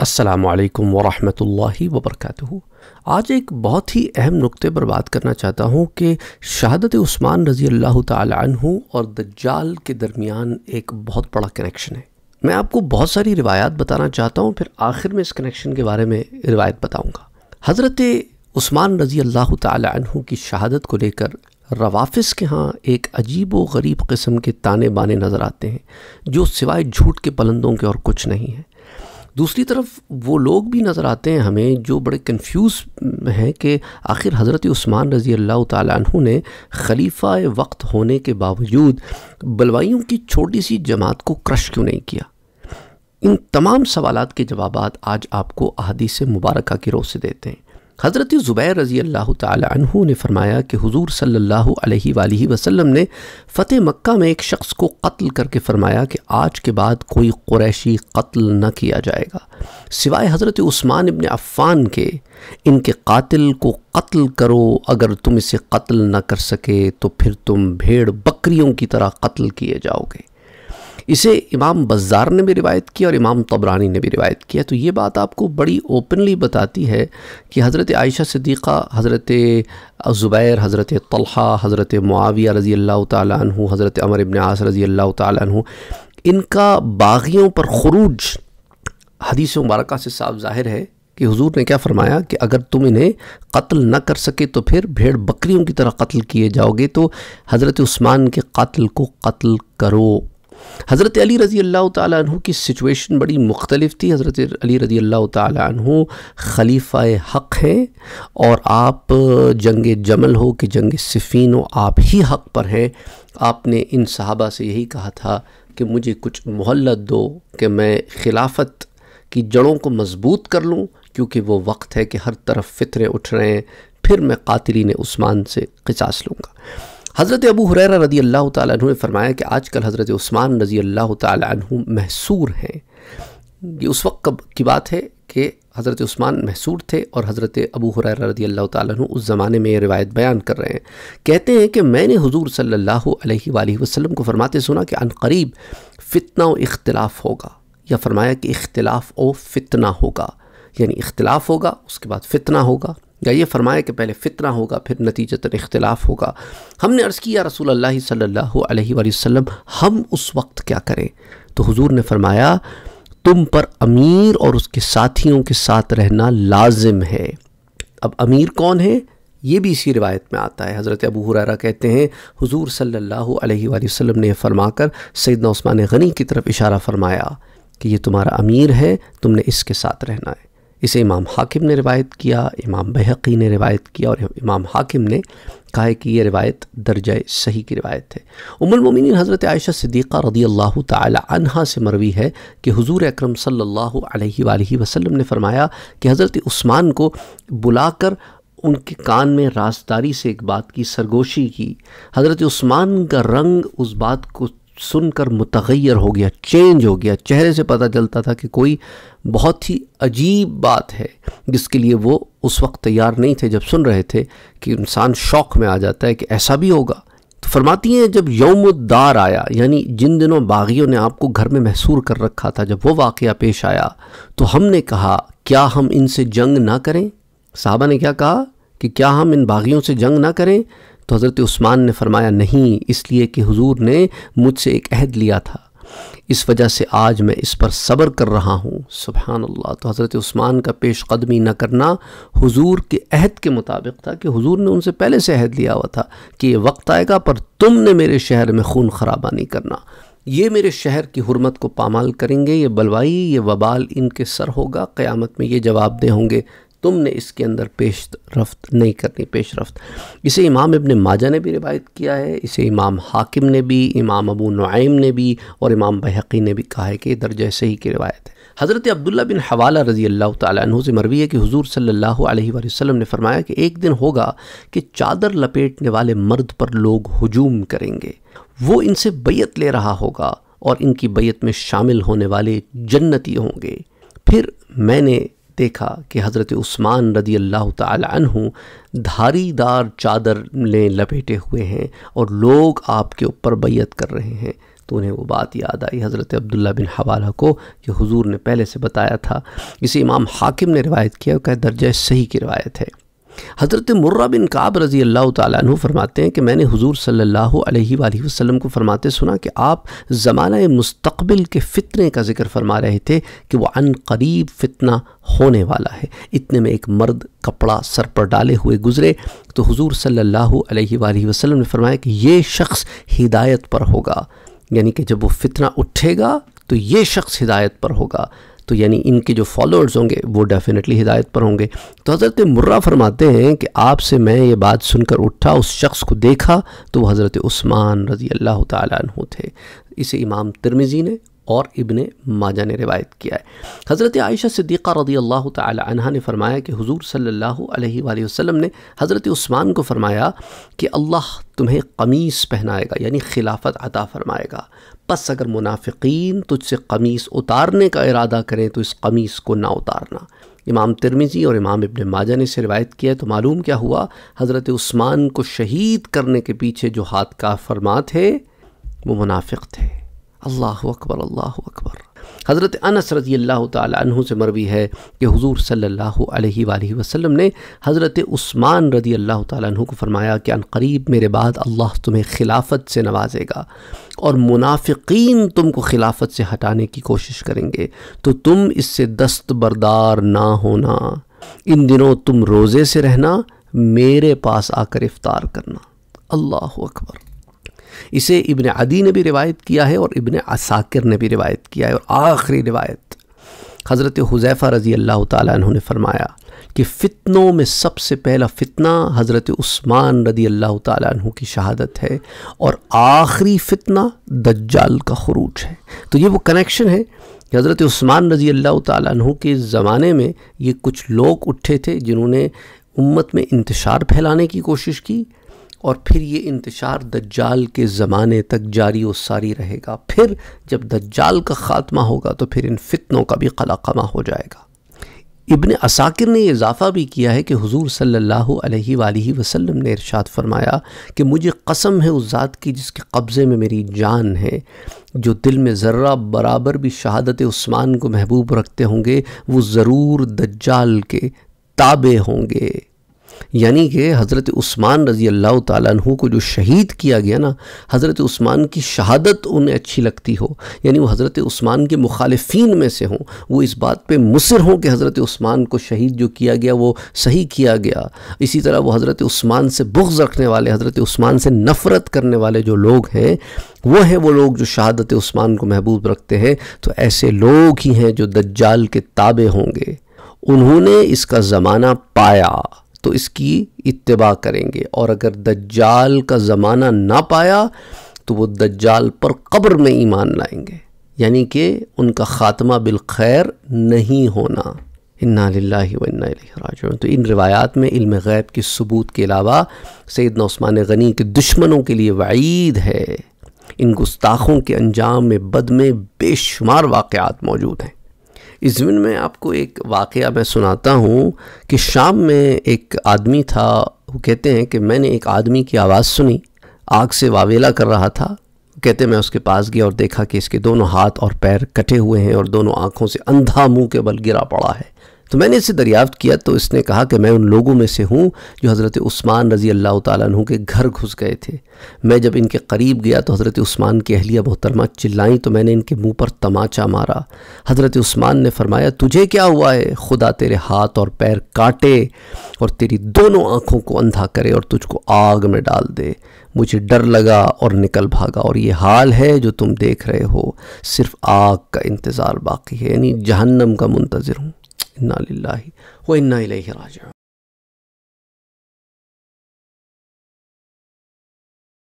असलकम वरहमल वबरक आज एक बहुत ही अहम नुक्ते पर बात करना चाहता हूँ कि शहादत उस्मान रज़ी अल्लाह तु और दज्जाल के दरमियान एक बहुत बड़ा कनेक्शन है मैं आपको बहुत सारी रिवायात बताना चाहता हूँ फिर आखिर में इस कनेक्शन के बारे में रिवायत बताऊँगा हज़रत उस्मान रज़ी अल्लाह तु की शहादत को लेकर रवाफिस के यहाँ एक अजीब व गरीब किस्म के ताने बाने नज़र आते हैं जो सिवाय झूठ के पलंदों के और कुछ नहीं है दूसरी तरफ वो लोग भी नज़र आते हैं हमें जो बड़े कंफ्यूज हम्म, हैं कि आखिर हज़रत उस्मान रज़ी अल्लाह तु ने खलीफा वक्त होने के बावजूद बलवाइयों की छोटी सी जमात को क्रश क्यों नहीं किया इन तमाम सवाल के जवाब आज आपको अहदीस मुबारक की रोह से देते हैं हज़रत ज़ुबैर रज़ी अल्लाह तहु ने फरमाया कि हुजूर सल्लल्लाहु अलैहि सल्ला वसल्लम ने फ़तेह मक्का में एक शख्स को कत्ल करके फरमाया कि आज के बाद कोई क़ुरैशी कत्ल न किया जाएगा सिवाय हज़रत उस्मान इबन अफ़ान के इनके कातिल को कत्ल करो अगर तुम इसे कत्ल न कर सके तो फिर तुम भेड़ बकरियों की तरह कत्ल किए जाओगे इसे इमाम बज़ार ने भी रिवायत किया और इमाम तबरानी ने भी रिवायत किया तो ये बात आपको बड़ी ओपनली बताती है कि हज़रत आयशा सिद्दीक़ा हज़रत ज़ुबैर हज़रत तलहा हज़रत मुआविया रज़ी अल्लाह तु हज़रत अमर इबन आस रज़ी अल्लाह तु इनका बागियों पर खरूज हदीस मुबारक से साफ ज़ाहिर है कि हुजूर ने क्या फरमाया कि अगर तुम इन्हें कत्ल न कर सके तो फिर भेड़ बकरियों की तरह कत्ल किए जाओगे तो हज़रत उस्मान के कत्ल को कत्ल करो हज़रत अली रज़ी अल्लाह तु की सिचुएशन बड़ी मुख्तलिफ थी हज़रत अली रज़ी अल्लाह तु खलीफ़ा हक़ हैं और आप जंग जमल हो कि जंग सिफ़ीन हो आप ही हक़ पर हैं आपने इन साहबा से यही कहा था कि मुझे कुछ मोहलत दो कि मैं खिलाफत की जड़ों को मज़बूत कर लूँ क्योंकि वो वक्त है कि हर तरफ फितरे उठ रहे हैं फिर मैं कातिलीन उस्मान से खिचास लूँगा हज़रत अबू हुर रदी अल्लाह तु ने फरमाया कि आजकल हज़रत उस्मान रज़ी अल्लाह तु महसूर हैं ये उस वक्त कब की बात है कि हज़रत उस्मान महसूर थे और हज़रत अबू हुर रजी अल्लाह तु उस ज़माने में ये रिवायत बयान कर रहे हैं कहते हैं कि मैंने हजूर सल्ला वसलम को फरमाते सुना कि अनकरीब फ़ितना व इख्तलाफ होगा या फरमाया कि इख्तलाफ व फितना होगा यानी इख्तलाफ होगा उसके बाद फितना होगा या ये फरमाया कि पहले फितना होगा फिर नतीजतन इख्तलाफ होगा हमने अर्ज़ किया रसूल अल्लाह सल्लल्लाहु अलैहि वसल्लम हम उस वक्त क्या करें तो हुजूर ने फरमाया तुम पर अमीर और उसके साथियों के साथ रहना लाजिम है अब अमीर कौन है ये भी इसी रिवायत में आता है हज़रत अबू हुरारा कहते हैं हुजूर सल्लल्लाहु अलैहि वसल्लम ने फरमाकर सैदना उस्मान गनी की तरफ इशारा फरमाया कि ये तुम्हारा अमीर है तुमने इसके साथ रहना है इसे इमाम हाकिम ने रिवायत किया इमाम बहकी ने रिवायत किया और इमाम हाकिम ने कहा है कि यह रिवायत दर्ज सही की रिवायत है उमलमिन हज़रत आयशा सिद्दीक़ा रदी अल्लाह तहा से मरवी है कि हजूर अक्रम सल्ला वसलम ने फ़रमाया कि हज़रत उस्मान को बुलाकर उनके कान में राजदारी से एक बात की सरगोशी की हज़रत उस्मान का रंग उस बात को सुनकर मुतगैर हो गया चेंज हो गया चेहरे से पता चलता था कि कोई बहुत ही अजीब बात है जिसके लिए वो उस वक्त तैयार नहीं थे जब सुन रहे थे कि इंसान शौक में आ जाता है कि ऐसा भी होगा तो फरमाती हैं जब यौमुद्दार आया यानी जिन दिनों बागियों ने आपको घर में महसूर कर रखा था जब वो वाक़ पेश आया तो हमने कहा क्या हम इनसे जंग ना करें साहबा ने क्या कहा कि क्या हम इन बागियों से जंग ना करें तो हज़रत उस्मान ने फरमाया नहीं इसलिए कि हुजूर ने मुझसे एक अहद लिया था इस वजह से आज मैं इस पर सब्र कर रहा हूँ सुबहानल्ला तो हज़रत उस्मान का पेश कदमी न करना हुजूर के अहद के मुताबिक था कि हुजूर ने उनसे पहले से अहद लिया हुआ था कि ये वक्त आएगा पर तुमने मेरे शहर में खून खराबा नहीं करना ये मेरे शहर की हरमत को पामाल करेंगे ये बलवाई ये वबाल इनके सर होगा क़्यामत में ये जवाब दे होंगे तुमने इसके अंदर पेश रफ्त नहीं करनी पेश रफ्त इसे इमाम इबन माजा ने भी रिवायत किया है इसे इमाम हाकिम ने भी इमाम अबू नाइम ने भी और इमाम बहकी ने भी कहा है कि दर्ज ही की रिवायत है हज़रत अब्दुल्ला बिन हवाला रजी अल्लाह तु से मरवी है कि हुजूर सल्लल्लाहु अलैहि वसल्लम ने फरमाया कि एक दिन होगा कि चादर लपेटने वाले मर्द पर लोग हजूम करेंगे वो इनसे बैत ले रहा होगा और इनकी बैत में शामिल होने वाले जन्नती होंगे फिर मैंने देखा कि हज़रत उस्मान रदी अल्लाह धारी धारीदार चादर ने लपेटे हुए हैं और लोग आपके ऊपर बैत कर रहे हैं तो उन्हें वो बात याद आई हज़रत अब्दुल्ला बिन हवाला को कि हुजूर ने पहले से बताया था इसे इमाम हाकिम ने रिवायत किया कह दर्जा सही की रवायत है हज़रत मुर्रा बिन काब रज़ी अल्लाह तु फरमाते हैं कि मैंने हजूर सल्ला वसम को फरमाते सुना कि आप ज़माना मुस्तबिल के फ़ितने का ज़िक्र फरमा रहे थे कि वह अन करीब फ़ितना होने वाला है इतने में एक मर्द कपड़ा सर पर डाले हुए गुज़रे तो हजूर सल्ला वसलम ने फरमाया कि ये शख्स हिदायत पर होगा यानी कि जब वो फितना उठेगा तो ये शख्स हिदायत पर होगा तो यानी इनके जो फॉलोअर्स होंगे वो डेफिनेटली हिदायत पर होंगे तो हज़रत मुर्रा फरमाते हैं कि आपसे मैं ये बात सुनकर उठा उस शख्स को देखा तो वह हज़रत उस्मान रज़ी अल्लाह तु थे इसे इमाम तिरमिज़ी ने और इबन माजा ने रिवायत किया है हज़रत आयशा सिद्दीक़ा रदी अल्लाह तहा ने फरमाया कि हुजूर सल्लल्लाहु अलैहि वसल्लम ने हज़रत उस्मान को फरमाया कि अल्लाह तुम्हें कमीस पहनाएगा यानी खिलाफत अता फरमाएगा बस अगर मुनाफिकीन तुझसे कमीस उतारने का इरादा करें तो इस कमीस को ना उतारना इमाम तिरमिजी और इमाम इबन माजा ने इसे रिवायत किया है तो मालूम क्या हुआ हज़रत उस्मान को शहीद करने के पीछे जो हाथ का फरमा थे वो मुनाफिक थे अल्लाह अकबर अल्लाह अकबर हज़रत अनस रजी अल्लाह तहु से मरवी है कि हुजूर सल्लल्लाहु अलैहि वसल्लम ने हज़रत उस्मान रजी अल्लाह तु को फरमाया कि अनकरीब मेरे बाद अल्लाह तुम्हें खिलाफत से नवाजेगा और मुनाफिकीन तुमको खिलाफत से हटाने की कोशिश करेंगे तो तुम इससे दस्तबरदार ना होना इन दिनों तुम रोज़े से रहना मेरे पास आकर इफ़ार करना अल्लाह अकबर इसे इबन अदी ने भी रिवायत किया है और इबन असाकिर ने भी रिवायत किया है और आखिरी रिवायत हज़रत हुज़ैफ़ा रज़ी अल्लाह तु ने फरमाया कि फ़ितनों में सबसे पहला फ़ितना हज़रत उस्मान रदी अल्लाह तु की शहादत है और आखिरी फ़ितना दज्जाल का खरूज है तो ये वो कनेक्शन है हज़रत उस्मान रजी अल्लाह तु के ज़माने में ये कुछ लोग उठे थे जिन्होंने उम्मत में इंतशार फैलाने की कोशिश की और फिर ये इंतशार दज्जाल के ज़माने तक जारी व सारी रहेगा फिर जब दज्जाल का ख़ात्मा होगा तो फिर इन फितनों का भी कलाकमा हो जाएगा इबन असाकिर ने इजाफ़ा भी किया है कि हुजूर सल्लल्लाहु अलैहि वालैहि वसल्लम ने इरशाद फरमाया कि मुझे कसम है उस ज़ात की जिसके कब्ज़े में मेरी जान है जो दिल में ज़र्रा बराबर भी शहादत उस्मान को महबूब रखते होंगे वो ज़रूर दज्जाल के ताबे होंगे यानी कि हज़रत उस्मान रज़ी अल्लाह तु को जो शहीद किया गया ना हज़रत उस्मान की शहादत उन्हें अच्छी लगती हो यानी वो हज़रत उस्मान के मुखालफी में से हों वो इस बात पर मुसर हों कि हज़रत उस्मान को शहीद जो किया गया वो सही किया गया इसी तरह वो हज़रत उस्मान से बुग्ज़ रखने वाले हज़रत उस्मान से नफ़रत करने वाले जो लोग हैं वह हैं वो लोग जो शहादत उस्मान को महबूब रखते हैं तो ऐसे लोग ही हैं जो दज्जाल के ताबे होंगे उन्होंने इसका ज़माना पाया तो इसकी इतबा करेंगे और अगर दज्जाल का ज़माना ना पाया तो वो दज्जाल पर कब्र में ईमान लाएंगे यानी कि उनका ख़ात्मा बिलखैर नहीं होना इन्ना राजन तो इन रिवायात में इल्म गैब के सबूत के अलावा सैद नौस्मान गनी के दुश्मनों के लिए वईद है इन गुस्ताखों के अंजाम में बद में बेशुमार वाक़ात मौजूद हैं इस जमीन में आपको एक वाक़ मैं सुनाता हूँ कि शाम में एक आदमी था वो कहते हैं कि मैंने एक आदमी की आवाज़ सुनी आग से वावेला कर रहा था कहते मैं उसके पास गया और देखा कि इसके दोनों हाथ और पैर कटे हुए हैं और दोनों आँखों से अंधा मुंह के बल गिरा पड़ा है तो मैंने इसे दरियाफ्त किया तो इसने कहा कि मैं उन लोगों में से हूँ जो हज़रत उस्मान रज़ी अल्लाह तु के घर घुस गए थे मैं जब इनके करीब गया तो हज़रत उस्मान की अहलिया मोहतरमा चिल्लाई तो मैंने इनके मुँह पर तमाचा मारा हज़रत उस्मान ने फरमाया तुझे क्या हुआ है खुदा तेरे हाथ और पैर काटे और तेरी दोनों आँखों को अंधा करे और तुझको आग में डाल दे मुझे डर लगा और निकल भागा और ये हाल है जो तुम देख रहे हो सिर्फ आग का इंतज़ार बाकी है यानी जहन्नम का मुंतज़र हूँ إنا لله وإنا إليه راجعون